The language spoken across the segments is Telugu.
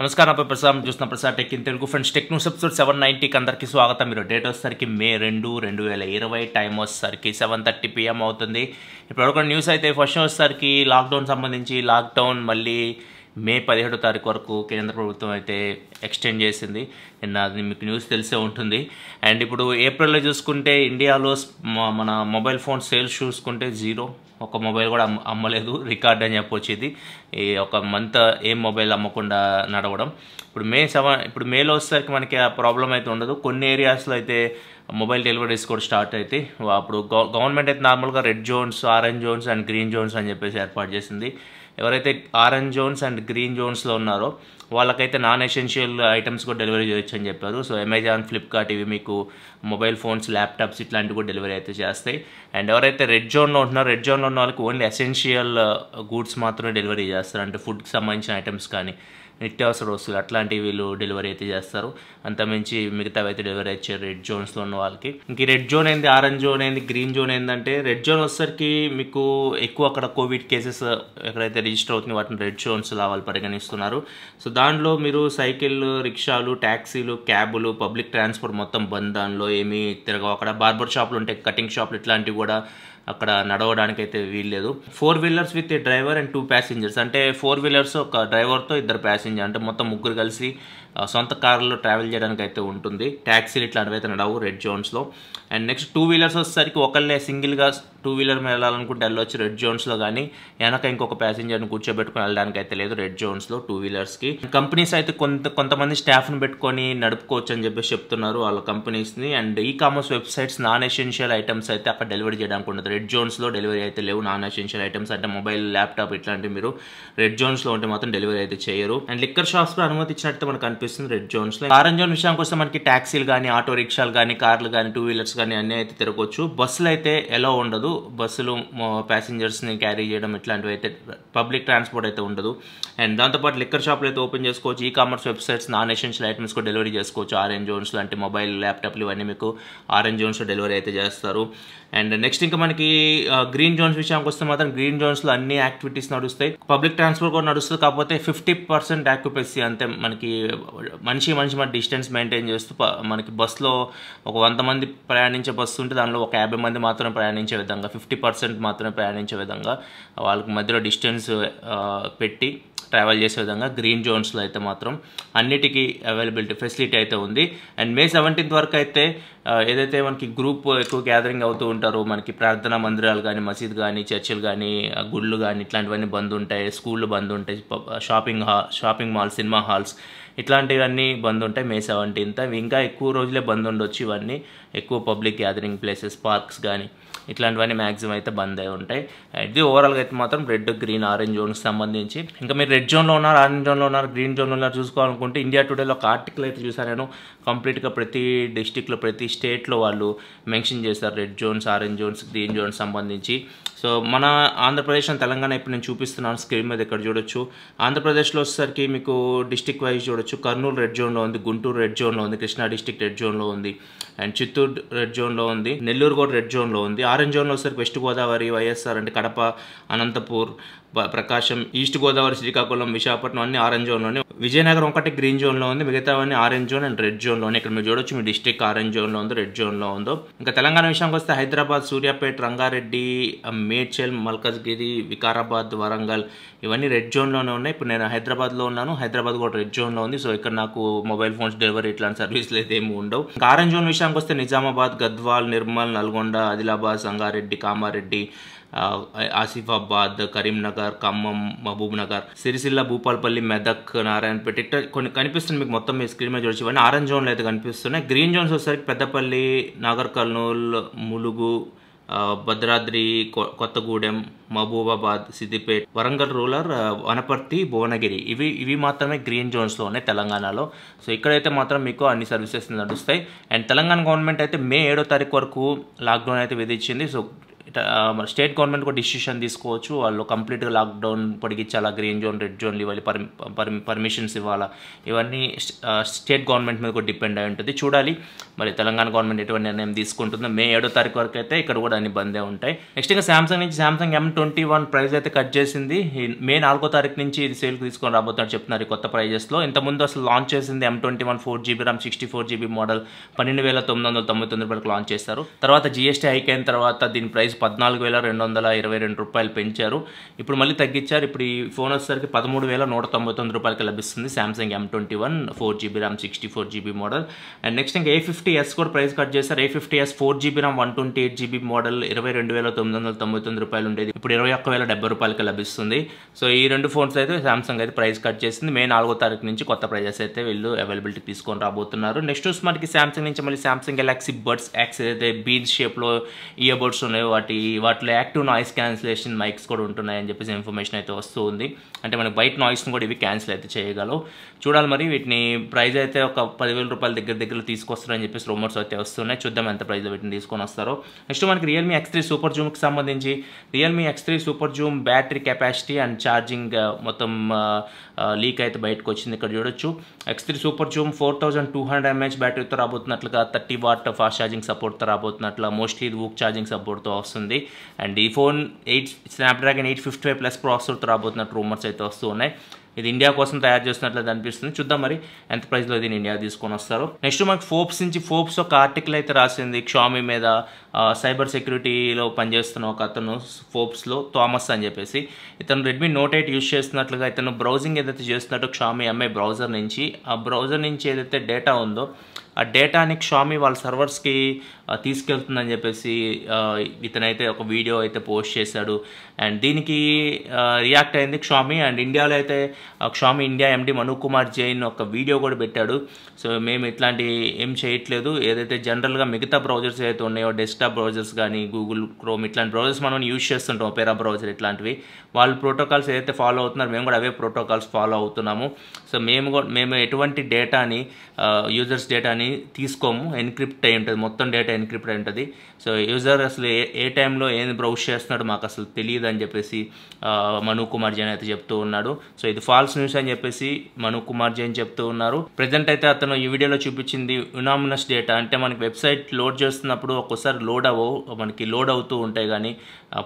నమస్కారం అప్పుడు ప్రసాద్ చూసిన Prasad tech in Telugu friends techno episode seven నైన్టీకి అందరికీ స్వాగతం మీరు డేట్ వచ్చేసరికి మే రెండు రెండు వేల ఇరవై టైం వచ్చేసరికి సెవెన్ థర్టీ పిఎం అవుతుంది ఇప్పుడు ఒక న్యూస్ అయితే ఫస్ట్ వచ్చేసరికి లాక్డౌన్ సంబంధించి లాక్డౌన్ మళ్ళీ మే పదిహేడో తారీఖు వరకు కేంద్ర ప్రభుత్వం అయితే ఎక్స్టెండ్ చేసింది నిన్న అది మీకు న్యూస్ తెలిసే ఉంటుంది అండ్ ఇప్పుడు ఏప్రిల్లో చూసుకుంటే ఇండియాలో మన మొబైల్ ఫోన్ సేల్స్ చూసుకుంటే జీరో ఒక మొబైల్ కూడా అమ్మలేదు రికార్డ్ అని చెప్పొచ్చు ఇది ఈ ఒక మంత్ ఏం మొబైల్ అమ్మకుండా నడవడం ఇప్పుడు మే సెవెన్ ఇప్పుడు మేలో వచ్చేసరికి మనకి ఆ ప్రాబ్లం అయితే ఉండదు కొన్ని ఏరియాస్లో అయితే మొబైల్ డెలివరీస్ కూడా స్టార్ట్ అయితే అప్పుడు గవర్నమెంట్ అయితే నార్మల్గా red zones orange zones and green zones అని చెప్పేసి ఏర్పాటు చేసింది ఎవరైతే ఆరెంజ్ జోన్స్ అండ్ గ్రీన్ జోన్స్లో ఉన్నారో వాళ్ళకైతే నాన్ ఎసెన్షియల్ ఐటమ్స్ కూడా డెలివరీ చేయొచ్చు అని చెప్పారు సో అమెజాన్ ఫ్లిప్కార్ట్ ఇవి మీకు మొబైల్ ఫోన్స్ ల్యాప్టాప్స్ ఇట్లాంటివి కూడా డెలివరీ అయితే చేస్తాయి అండ్ ఎవరైతే రెడ్ జోన్లో ఉంటున్నారో రెడ్ జోన్లో ఉన్న వాళ్ళకి ఓన్లీ ఎసెన్షియల్ గూడ్స్ మాత్రమే డెలివరీ చేస్తారు అంటే ఫుడ్కి సంబంధించిన ఐటమ్స్ కానీ నిత్యావసర వస్తువులు అట్లాంటివి వీళ్ళు డెలివరీ అయితే చేస్తారు అంతమించి మిగతావి అయితే డెలివరీ ఇచ్చారు రెడ్ జోన్స్లో ఉన్న వాళ్ళకి ఇంక రెడ్ జోన్ ఏంది ఆరెంజ్ జోన్ ఏంది గ్రీన్ జోన్ ఏంటంటే రెడ్ జోన్ వచ్చేసరికి మీకు ఎక్కువ అక్కడ కోవిడ్ కేసెస్ ఎక్కడైతే రిజిస్టర్ అవుతుంది వాటిని రెడ్ షోన్స్లా వాళ్ళు పరిగణిస్తున్నారు సో దాంట్లో మీరు సైకిల్ రిక్షాలు ట్యాక్సీలు క్యాబులు పబ్లిక్ ట్రాన్స్పోర్ట్ మొత్తం బంద్ దానిలో ఏమీ తిరగవు అక్కడ బార్బర్ షాపులు ఉంటాయి కటింగ్ షాపులు ఇట్లాంటివి కూడా అక్కడ నడవడానికి వీలు వీల్లేదు four wheelers with a driver and two passengers అంటే ఫోర్ వీలర్స్ ఒక డ్రైవర్తో ఇద్దరు ప్యాసింజర్ అంటే మొత్తం ముగ్గురు కలిసి సొంత కార్లో ట్రావెల్ చేయడానికి అయితే ఉంటుంది ట్యాక్సీలు ఇట్లాంటివి అయితే నడవు రెడ్ జోన్స్లో అండ్ నెక్స్ట్ టూ వీలర్స్ వచ్చేసరికి ఒకళ్ళే సింగిల్గా టూ వీలర్ మీద వెళ్ళాలనుకుంటే వెళ్ళొచ్చు రెడ్ జోన్స్లో కానీ వెనక ఇంకొక ప్యాసింజర్ని కూర్చోబెట్టుకుని వెళ్ళడానికి అయితే లేదు రెడ్ జోన్స్లో టూ వీలర్స్కి కంపెనీస్ అయితే కొంత కొంతమంది స్టాఫ్ని పెట్టుకొని నడుపుకోవచ్చు అని చెప్పేసి చెప్తున్నారు వాళ్ళ కంపెనీస్ని అండ్ ఈ కామర్స్ వెబ్సైట్స్ నాన్ ఎసెన్షియల్ ఐటమ్స్ అయితే అక్కడ డెలివరీ చేయడానికి ఉండదు రెడ్ జోన్స్లో డెలివరీ అయితే లేవు నాన్ ఎసెన్షియల్ ఐటమ్స్ అంటే మొబైల్ ల్యాప్టాప్ ఇట్లాంటివి మీరు రెడ్ జోన్స్లో ఉంటే మాత్రం డెలివరీ అయితే చేయరు అండ్ లిక్కర్ షాప్స్లో అనుమతి ఇచ్చినట్టు మనకు అనిపిస్తుంది రెడ్ జోన్స్లో ఆరెంజ్ జోన్ విషయానికి వస్తే మనకి ట్యాక్సీలు కానీ ఆటో రిక్షాలు కానీ కార్లు కానీ టూ వీలర్స్ కానీ అన్నీ అయితే తిరగొచ్చు బస్సులు అయితే ఎలా ఉండదు బస్సులు ప్యాసింజర్స్ని క్యారీ చేయడం ఇట్లాంటివి అయితే పబ్లిక్ ట్రాన్స్పోర్ట్ అయితే ఉండదు అండ్ దాంతోపాటు లిక్కర్ షాప్లు అయితే ఓపెన్ చేసుకోవచ్చు ఈ కామర్స్ వెబ్సైట్స్ నాన్ ఎసెన్షియల్ ఐటమ్స్ కూడా డెలివరీ చేసుకోవచ్చు ఆరెంజ్ జోన్స్ లాంటి మొబైల్ ల్యాప్టాప్లు ఇవన్నీ మీకు ఆరెంజ్ జోన్స్లో డెలివరీ అయితే చేస్తారు అండ్ నెక్స్ట్ ఇంకా మనకి మనకి గ్రీన్ జోన్స్ విషయానికి వస్తే మాత్రం గ్రీన్ జోన్స్లో అన్ని యాక్టివిటీస్ నడుస్తాయి పబ్లిక్ ట్రాన్స్పోర్ట్ కూడా నడుస్తుంది కాకపోతే ఫిఫ్టీ పర్సెంట్ ఆక్యుపెన్సీ అంతే మనకి మనిషి మనిషి మన డిస్టెన్స్ మెయింటైన్ చేస్తూ మనకి బస్సులో ఒక వంద మంది ప్రయాణించే బస్సు ఉంటే దానిలో ఒక యాభై మంది మాత్రమే ప్రయాణించే విధంగా ఫిఫ్టీ పర్సెంట్ మాత్రమే ప్రయాణించే విధంగా వాళ్ళకి మధ్యలో డిస్టెన్స్ పెట్టి ట్రావెల్ చేసే విధంగా గ్రీన్ జోన్స్లో అయితే మాత్రం అన్నిటికీ అవైలబిలిటీ ఫెసిలిటీ అయితే ఉంది అండ్ మే సెవెంటీన్త్ వరకు అయితే ఏదైతే మనకి గ్రూప్ ఎక్కువ గ్యాదరింగ్ అవుతూ ఉంటారు మనకి ప్రార్థన ప్రార్థనా మందిరాలు కానీ మసీద్ కానీ చర్చిలు కానీ గుళ్ళు కానీ ఇట్లాంటివన్నీ బంద్ ఉంటాయి స్కూళ్ళు బంద్ ఉంటాయి shopping hall shopping mall cinema halls ఇట్లాంటివన్నీ బంద్ ఉంటాయి మే సెవెంటీన్త్ ఇంకా ఎక్కువ రోజులే బంద్ ఉండొచ్చు ఇవన్నీ ఎక్కువ పబ్లిక్ గ్యాదరింగ్ ప్లేసెస్ పార్క్స్ కానీ ఇట్లాంటివన్నీ మ్యాక్సిమం అయితే బంద్ అయి ఉంటాయి ఇది ఓవరాల్గా అయితే మాత్రం రెడ్ గ్రీన్ ఆరెంజ్ జోన్కి సంబంధించి ఇంకా మీరు రెడ్ జోన్లో ఉన్నారు ఆరెంజ్ జోన్లో ఉన్నారు గ్రీన్ జోన్లో ఉన్నారు చూసుకోవాలనుకుంటే ఇండియా టుడేలో ఒక ఆర్టికల్ అయితే చూసాను నేను కంప్లీట్గా ప్రతి డిస్టిక్లో ప్రతి స్టేట్లో వాళ్ళు మెన్షన్ చేస్తారు red zones orange zones green zones సంబంధించి సో మన ఆంధ్రప్రదేశ్ అండ్ తెలంగాణ ఇప్పుడు నేను చూపిస్తున్నాను స్క్రీన్ మీద ఇక్కడ చూడొచ్చు ఆంధ్రప్రదేశ్లో వచ్చేసరికి మీకు డిస్టిక్ వైజ్ చూడొచ్చు కర్నూలు రెడ్ జోన్లో ఉంది గుంటూరు రెడ్ జోన్లో ఉంది కృష్ణా డిస్టిక్ రెడ్ జోన్లో ఉంది అండ్ చిత్తూరు రెడ్ జోన్లో ఉంది నెల్లూరు కూడా రెడ్ జోన్లో ఉంది ఆరెంజ్ జోన్లో వచ్చేసరికి వెస్ట్ గోదావరి వైఎస్ఆర్ అంటే కడప అనంతపూర్ ప్రకాశం ఈస్ట్ గోదావరి శ్రీకాకుళం విశాఖపట్నం అన్ని ఆరెంజ్ జోన్లోనే విజయనగరం ఒకటి గ్రీన్ జోన్లో ఉంది మిగతావన్నీ ఆరెంజ్ జోన్ అండ్ రెడ్ జోన్లోనే ఇక్కడ మీరు చూడొచ్చు మీ డిస్టిక్ ఆరెంజ్ జోన్లో ఉందో రెడ్ జోన్లో ఉందో ఇంకా తెలంగాణ విషయానికి వస్తే హైదరాబాద్ సూర్యాపేట రంగారెడ్డి మేడ్చల్ మల్కజ్గిరి వికారాబాద్ వరంగల్ ఇవన్నీ రెడ్ జోన్లోనే ఉన్నాయి ఇప్పుడు నేను హైదరాబాద్లో ఉన్నాను హైదరాబాద్ కూడా రెడ్ జోన్లో ఉంది సో ఇక్కడ నాకు మొబైల్ ఫోన్స్ డెలివరీ ఇట్లాంటి సర్వీసులు అయితే ఏమి ఉండవు ఆరెంజ్ జోన్ విషయానికి వస్తే నిజామాబాద్ గద్వాల్ నిర్మల్ నల్గొండ ఆదిలాబాద్ సంగారెడ్డి కామారెడ్డి ఆసిఫాబాద్ కరీంనగర్ ఖమ్మం మహబూబ్నగర్ సిరిసిల్ల భూపాలపల్లి మెదక్ నారాయణపేట ఇట్లా కొన్ని కనిపిస్తుంది మీకు మొత్తం మీ స్క్రీన్ మీద చూడొచ్చు ఇవన్నీ ఆరెంజ్ జోన్లు అయితే కనిపిస్తున్నాయి గ్రీన్ జోన్స్ వచ్చేసరికి పెద్దపల్లి నాగర్ కర్నూలు ములుగు భద్రాద్రి కొత్తగూడెం మహబూబాబాద్ సిద్దిపేట్ వరంగల్ రూరల్ వనపర్తి భువనగిరి ఇవి ఇవి మాత్రమే గ్రీన్ జోన్స్లో ఉన్నాయి తెలంగాణలో సో ఇక్కడైతే మాత్రం మీకు అన్ని సర్వీసెస్ నడుస్తాయి అండ్ తెలంగాణ గవర్నమెంట్ అయితే మే ఏడో తారీఖు వరకు లాక్డౌన్ అయితే విధించింది సో స్టేట్ గవర్నమెంట్ కూడా డిసిషన్ తీసుకోవచ్చు వాళ్ళు కంప్లీట్గా లాక్డౌన్ పొడిగించాలా గ్రీన్ జోన్ రెడ్ జోన్లు ఇవ్వాలి పర్మి పర్మిషన్స్ ఇవ్వాలా ఇవన్నీ స్టేట్ గవర్నమెంట్ మీద కూడా డిపెండ్ అయి ఉంటుంది చూడాలి మరి తెలంగాణ గవర్నమెంట్ ఎటువంటి నిర్ణయం తీసుకుంటుందో మే ఏడో తారీఖు వరకు అయితే ఇక్కడ కూడా అన్ని బందే ఉంటాయి నెక్స్ట్ ఇంకా శాంసంగ్ నుంచి Samsung M twenty one price అయితే కట్ చేసింది మే నాలుగో తారీఖు నుంచి ఇది సేల్కి తీసుకొని రాబోతున్నట్టు చెప్తున్నారు ఈ కొత్త ప్రైజెస్లో ఇంతకుముందు అసలు లాంచ్ చేసింది M twenty one four GB RAM sixty four GB model పన్నెండు వేల తొమ్మిది వందల తొంభై తొమ్మిది రూపాయలకు లాంచ్ చేస్తారు తర్వాత జీఎస్టీ హైక్ అయిన తర్వాత దీని ప్రైస్ పద్నాలుగు వేల రెండు వందల ఇరవై రెండు రూపాయలు పెంచారు ఇప్పుడు మళ్ళీ తగ్గించారు ఇప్పుడు ఈ ఫోన్ వచ్చేసరికి పదమూడు వేల నూట తొంభై తొమ్మిది రూపాయలకి లభిస్తుంది Samsung M twenty one four GB RAM sixty four GB model and next ఇంకా ఏ ఫిఫ్టీ ఎస్ కూడా ప్రైస్ కట్ చేశారు A fifty S four GB RAM one twenty eight GB model ఇరవై రెండు వేల తొమ్మిది వందల తొంభై తొమ్మిది రూపాయలు ఉండేది ఇప్పుడు ఇరవై ఒక్క వేల డెబ్బై రూపాయలకి లభిస్తుంది సో ఈ రెండు ఫోన్స్ అయితే శాంసంగ్ అయితే ప్రైస్ కట్ చేసింది మే నాలుగో తారీఖు నుంచి కొత్త ప్రైజెస్ అయితే వీళ్ళు అవైలబిలిటీ తీసుకొని రాబోతున్నారు నెక్స్ట్ మనకి శాంసంగ్ నుంచి మళ్ళీ శాంసంగ్ గెలాక్సీ బర్డ్స్ యాక్స్ అయితే బీన్స్ షేప్లో ఇయర్ బర్డ్స్ ఉన్నాయో వాటి ఒకటి వాటిలో యాక్టివ్ నాయిస్ క్యాన్సిలేషన్ మైక్స్ కూడా ఉంటున్నాయని చెప్పేసి ఇన్ఫర్మేషన్ అయితే వస్తూ ఉంది అంటే మనకి బయట నాయిస్ని కూడా ఇవి క్యాన్సిల్ అయితే చేయగలవు చూడాలి మరి వీటిని ప్రైజ్ అయితే ఒక పదివేల రూపాయల దగ్గర దగ్గర తీసుకొస్తారని చెప్పేసి రూమర్స్ అయితే వస్తున్నాయి చూద్దాం ఎంత ప్రైజ్లో వీటిని తీసుకొని వస్తారో నెక్స్ట్ మనకి రియల్మీ ఎక్స్ త్రీ సూపర్ జూమ్కి సంబంధించి Realme X three super zoom battery capacity and charging మొత్తం లీక్ uh, uh, అయితే బయటకు వచ్చింది ఇక్కడ చూడొచ్చు X three super zoom four thousand two hundred mAh బ్యాటరీతో రాబోతున్నట్లుగా థర్టీ వాట్ ఫాస్ట్ ఛార్జింగ్ సపోర్ట్తో రాబోతున్నట్లు మోస్ట్లీ ఇది ఊక్ ఛార్జింగ్ సపోర్ట్తో వస్తుంది వస్తుంది అండ్ ఈ phone eight Snapdragon eight fifty five plus ప్రాసెసర్తో రాబోతున్నట్టు రూమర్స్ అయితే వస్తూ ఉన్నాయి ఇది ఇండియా కోసం తయారు చేస్తున్నట్లయితే అనిపిస్తుంది చూద్దాం మరి ఎంత ప్రైస్లో దీన్ని ఇండియా తీసుకొని వస్తారు నెక్స్ట్ మనకి ఫోప్స్ నుంచి ఫోప్స్ ఒక ఆర్టికల్ అయితే రాసింది క్షామి మీద సైబర్ సెక్యూరిటీలో పనిచేస్తున్న ఒక అతను ఫోప్స్లో థామస్ అని చెప్పేసి ఇతను రెడ్మీ నోట్ ఎయిట్ యూజ్ చేస్తున్నట్లుగా ఇతను బ్రౌజింగ్ ఏదైతే చేస్తున్నట్టు క్షామి అమ్మే బ్రౌజర్ నుంచి ఆ బ్రౌజర్ నుంచి ఏదైతే డేటా ఉందో ఆ డేటాని షామి వాళ్ళ సర్వర్స్కి తీసుకెళ్తుందని చెప్పేసి ఇతనైతే ఒక వీడియో అయితే పోస్ట్ చేశాడు అండ్ దీనికి రియాక్ట్ అయింది క్షామి అండ్ ఇండియాలో అయితే Xiaomi India MD Manu Kumar Jain ఒక వీడియో కూడా పెట్టాడు సో మేము ఇట్లాంటి ఏం చేయట్లేదు ఏదైతే జనరల్గా మిగతా బ్రౌజర్స్ అయితే ఉన్నాయో డెస్క్టాప్ బ్రౌజర్స్ కానీ గూగుల్ క్రోమ్ ఇట్లాంటి బ్రౌజర్స్ మనం యూజ్ చేస్తుంటాం పేరా బ్రౌజర్ ఇట్లాంటివి వాళ్ళు ప్రోటోకాల్స్ ఏదైతే ఫాలో అవుతున్నారో మేము కూడా అవే ప్రోటోకాల్స్ ఫాలో అవుతున్నాము సో మేము కూడా మేము ఎటువంటి డేటాని యూజర్స్ డేటాని కానీ తీసుకోము ఎన్క్రిప్ట్ అయి ఉంటుంది మొత్తం డేటా ఎన్క్రిప్ట్ అయి ఉంటుంది సో యూజర్ అసలు ఏ ఏ టైంలో ఏం బ్రౌజ్ చేస్తున్నాడు మాకు అసలు తెలియదు అని చెప్పేసి మను కుమార్ జైన్ అయితే చెప్తూ ఉన్నాడు సో ఇది ఫాల్స్ న్యూస్ అని చెప్పేసి మను కుమార్ జైన్ చెప్తూ ఉన్నారు ప్రజెంట్ అయితే అతను ఈ వీడియోలో చూపించింది యునామినస్ డేటా అంటే మనకి వెబ్సైట్ లోడ్ చేస్తున్నప్పుడు ఒక్కోసారి లోడ్ అవ్వవు మనకి లోడ్ అవుతూ ఉంటాయి కానీ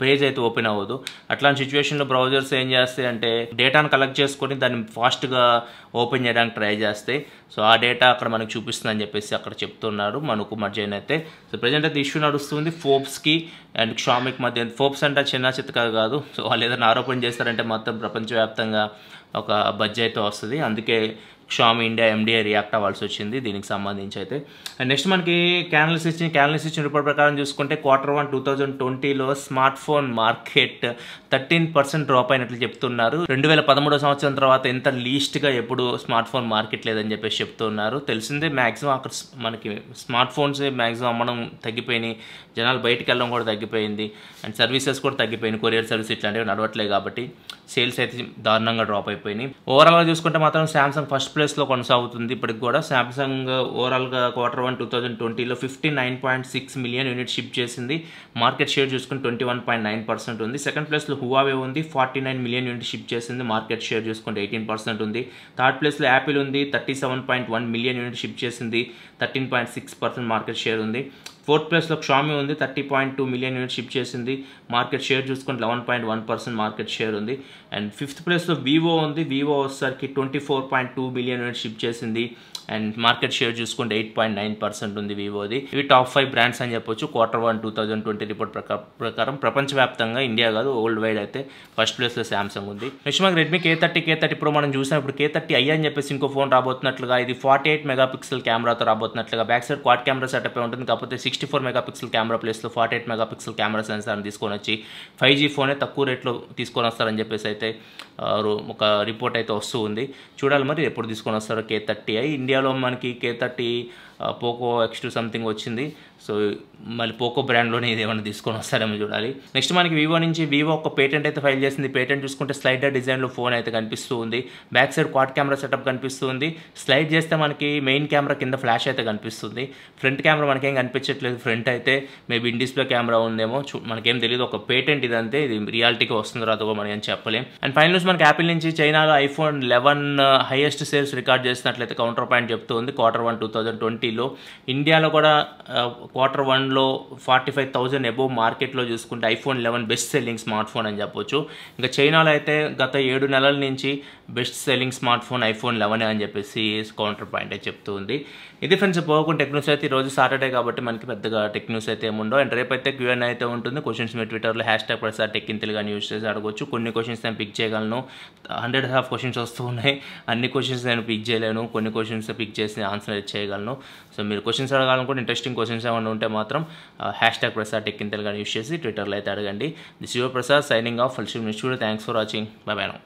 పేజ్ అయితే ఓపెన్ అవ్వదు అట్లాంటి సిచ్యువేషన్లో బ్రౌజర్స్ ఏం చేస్తాయి అంటే డేటాను కలెక్ట్ చేసుకొని దాన్ని ఫాస్ట్గా ఓపెన్ చేయడానికి ట్రై చేస్తాయి సో ఆ డేటా అక్కడ మనకు చూపిస్తుందని చెప్పేసి అక్కడ చెప్తున్నారు మనకు మధ్య అయితే సో ప్రజెంట్ అయితే ఇష్యూ నడుస్తుంది ఫోప్స్కి అండ్ క్షామిక్ మధ్య ఫోప్స్ అంటే చిన్న చిత్తక కాదు సో వాళ్ళు ఏదైనా ఆరోపణ చేస్తారంటే మొత్తం ప్రపంచవ్యాప్తంగా ఒక బడ్జెట్ వస్తుంది అందుకే షామి ఇండియా ఎండిఏ రియాక్ట్ అవ్వాల్సి వచ్చింది దీనికి సంబంధించి అయితే అండ్ నెక్స్ట్ మనకి క్యానలిస్ ఇచ్చిన క్యానలిస్ ఇచ్చిన రిపోర్ట్ ప్రకారం చూసుకుంటే క్వార్టర్ వన్ టూ థౌజండ్ ట్వంటీలో smart phone market thirteen percent drop అయినట్లు చెప్తున్నారు రెండు వేల పదమూడో సంవత్సరం తర్వాత ఎంత లీస్ట్గా ఎప్పుడు స్మార్ట్ ఫోన్ మార్కెట్ లేదని చెప్పేసి చెప్తున్నారు తెలిసిందే మ్యాక్సిమం అక్కడ మనకి స్మార్ట్ ఫోన్స్ మ్యాక్సిమం అమ్మడం తగ్గిపోయినాయి జనాలు బయటికి వెళ్ళడం కూడా తగ్గిపోయింది అండ్ సర్వీసెస్ కూడా తగ్గిపోయినాయి కొరియర్ సర్వీస్ ఇట్లాంటివి నడవట్లేదు కాబట్టి సేల్స్ అయితే దారుణంగా డ్రాప్ అయిపోయినాయి ఓవరాల్గా చూసుకుంటే మాత్రం శాంసంగ్ ఫస్ట్ ప్లస్లో కొనసాగుతుంది ఇప్పటికి కూడా శాంసంగ్ ఓవరాల్గా క్వార్టర్ వన్ టూ థౌజండ్ ట్వంటీలో fifty nine point six million unit ship చేసింది మార్కెట్ షేర్ చూసుకుని twenty one point nine percent ఉంది సెకండ్ ప్లేస్లో హువావే ఉంది forty nine million unit ship చేసింది మార్కెట్ షేర్ చూసుకుంటే ఎయిటీన్ పర్సెంట్ ఉంది థర్డ్ ప్లేస్లో యాపిల్ ఉంది thirty seven point one million unit ship చేసింది thirteen point six percent market share ఉంది ఫోర్త్ ప్లేస్లో క్షామి ఉంది thirty point two million unit ship చేసింది మార్కెట్ షేర్ చూసుకుంటే eleven point one percent market share ఉంది అండ్ ఫిఫ్త్ ప్లేస్లో వివో ఉంది వివో వచ్చేసరికి twenty four point two million unit ship చేసింది అండ్ మార్కెట్ షేర్ చూసుకుంటే ఎయిట్ పాయింట్ నైన్ పర్సెంట్ ఉంది వివోది ఇవి టాప్ ఫైవ్ బ్రాండ్స్ అని చెప్పొచ్చు quarter one two thousand twenty report ప్రకారం ప్రపంచవ్యాప్తంగా ఇండియా కాదు వరల్డ్ వైడ్ అయితే ఫస్ట్ ప్లేస్లో శాంసంగ్ ఉంది నెక్స్ట్ మాకు Redmi K thirty K thirty pro మనం చూసినప్పుడు కే థర్టీ ఐ అని చెప్పేసి ఇంకో ఫోన్ రాబోతున్నట్లుగా ఇది ఫార్టీ ఎయిట్ మెగాపిక్సెల్ కెమెరాతో రాబోతున్నట్లుగా back side quad camera setup ఉంటుంది కాకపోతే సిక్స్టీ ఫోర్ మెగాపిక్సెల్ కెమెరా ప్లేస్లో ఫార్టీ ఎయిట్ మెగాపిక్సెల్ కెమెరా సెన్సార్ని తీసుకొని వచ్చి ఫైవ్ జీ ఫోనే తక్కువ రేట్లో తీసుకొని వస్తారని చెప్పేసి అయితే ఒక రిపోర్ట్ అయితే వస్తూ ఉంది చూడాలి మరి ఎప్పుడు తీసుకొని వస్తారో కే థర్టీ ఐ ఇండియా मन की K thirty Poco X two something వచ్చింది సో మళ్ళీ పోకో బ్రాండ్లోనే ఇది ఏమైనా తీసుకొని వస్తారేమో చూడాలి నెక్స్ట్ మనకి వివో నుంచి వివో ఒక పేటెంట్ అయితే ఫైల్ చేసింది పేటెంట్ చూసుకుంటే స్లైడర్ డిజైన్లో ఫోన్ అయితే ఉంది back side quad camera setup కనిపిస్తుంది స్లైడ్ చేస్తే మనకి మెయిన్ కెమెరా కింద ఫ్లాష్ అయితే కనిపిస్తుంది ఫ్రంట్ కెమెరా మనకేం కనిపించట్లేదు ఫ్రంట్ అయితే మేబీ ఇన్ డిస్ప్లే కెమెరా ఉందేమో మనకేం తెలియదు ఒక పేటెంట్ ఇదంతే ఇది రియాలిటీకి వస్తుంది రాదు మనం ఏం చెప్పలేం అండ్ ఫైనల్ న్యూస్ మనకి యాపిల్ నుంచి చైనాలో iPhone eleven highest sales record చేసినట్లయితే కౌంటర్ పాయింట్ చెప్తూ ఉంది quarter one two thousand twenty త్రీలో ఇండియాలో కూడా క్వార్టర్ వన్లో ఫార్టీ ఫైవ్ థౌజండ్ అబోవ్ మార్కెట్లో చూసుకుంటే iPhone eleven best selling smart phone అని చెప్పొచ్చు ఇంకా చైనాలో అయితే గత ఏడు నెలల నుంచి best selling smart phone iPhone eleven అని చెప్పేసి కౌంటర్ పాయింట్ చెప్తూ ఉంది ఇది ఫ్రెండ్స్ పోకుండా టెక్ న్యూస్ అయితే ఈరోజు సాటర్డే కాబట్టి మనకి పెద్దగా టెక్ న్యూస్ అయితే ఏముండో అండ్ రేపైతే క్యూఎన్ అయితే ఉంటుంది క్వశ్చన్స్ మీరు ట్విట్టర్లో హ్యాష్ ట్యాగ్ ప్రసార్ టెక్ ఇంతలు కానీ యూస్ చేసి అడగొచ్చు కొన్ని క్వశ్చన్స్ నేను పిక్ చేయగలను హండ్రెడ్ ఆఫ్ క్వశ్చన్స్ వస్తూ ఉన్నాయి అన్ని క్వశ్చన్స్ నేను పిక్ చేయలేను కొన్ని క్వశ్చన్స్ పిక్ చేసి ఆన్సర్ చేయగలను సో మీరు క్వశ్చన్స్ అడగాలనుకుంటే ఇంట్రెస్టింగ్ క్వశ్చన్స్ ఏమైనా ఉంటే మాత్రం హ్యాష్ ట్యాగ్ ప్రసాద్ టెక్ కానీ యూస్ చేసి ట్విట్టర్లో అయితే అడగండి this your Prasad signing off miss చూడు thanks for watching bye by